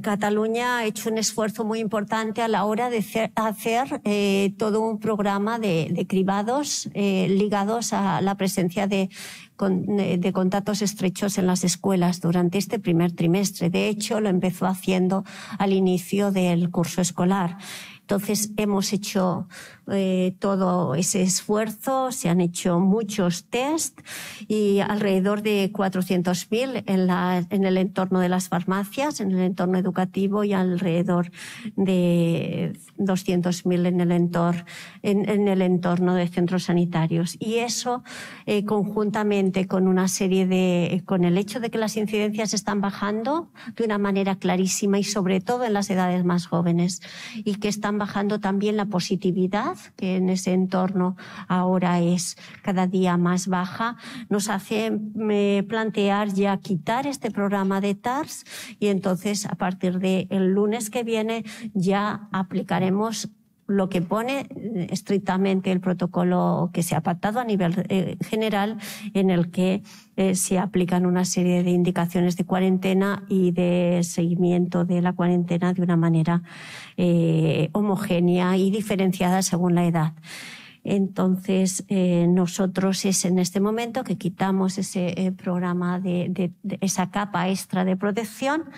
Cataluña ha hecho un esfuerzo muy importante a la hora de hacer, eh, todo un programa de, cribados eh, ligados a la presencia de, de contactos estrechos en las escuelas durante este primer trimestre. De hecho, lo empezó haciendo al inicio del curso escolar. Entonces hemos hecho eh, todo ese esfuerzo, se han hecho muchos test y alrededor de 400.000 en, en el entorno de las farmacias, en el entorno educativo y alrededor de 200.000 en el entorno, en, el entorno de centros sanitarios. Y eso eh, conjuntamente con una serie de, con el hecho de que las incidencias están bajando de una manera clarísima y sobre todo en las edades más jóvenes y que están bajando también la positividad, que en ese entorno ahora es cada día más baja, nos hace plantear ya quitar este programa de TARS y entonces a partir del lunes que viene ya aplicaremos lo que pone eh, estrictamente el protocolo que se ha pactado a nivel eh, general, en el que eh, se aplican una serie de indicaciones de cuarentena y de seguimiento de la cuarentena de una manera homogénea y diferenciada según la edad. Entonces, nosotros es en este momento que quitamos ese programa de, esa capa extra de protección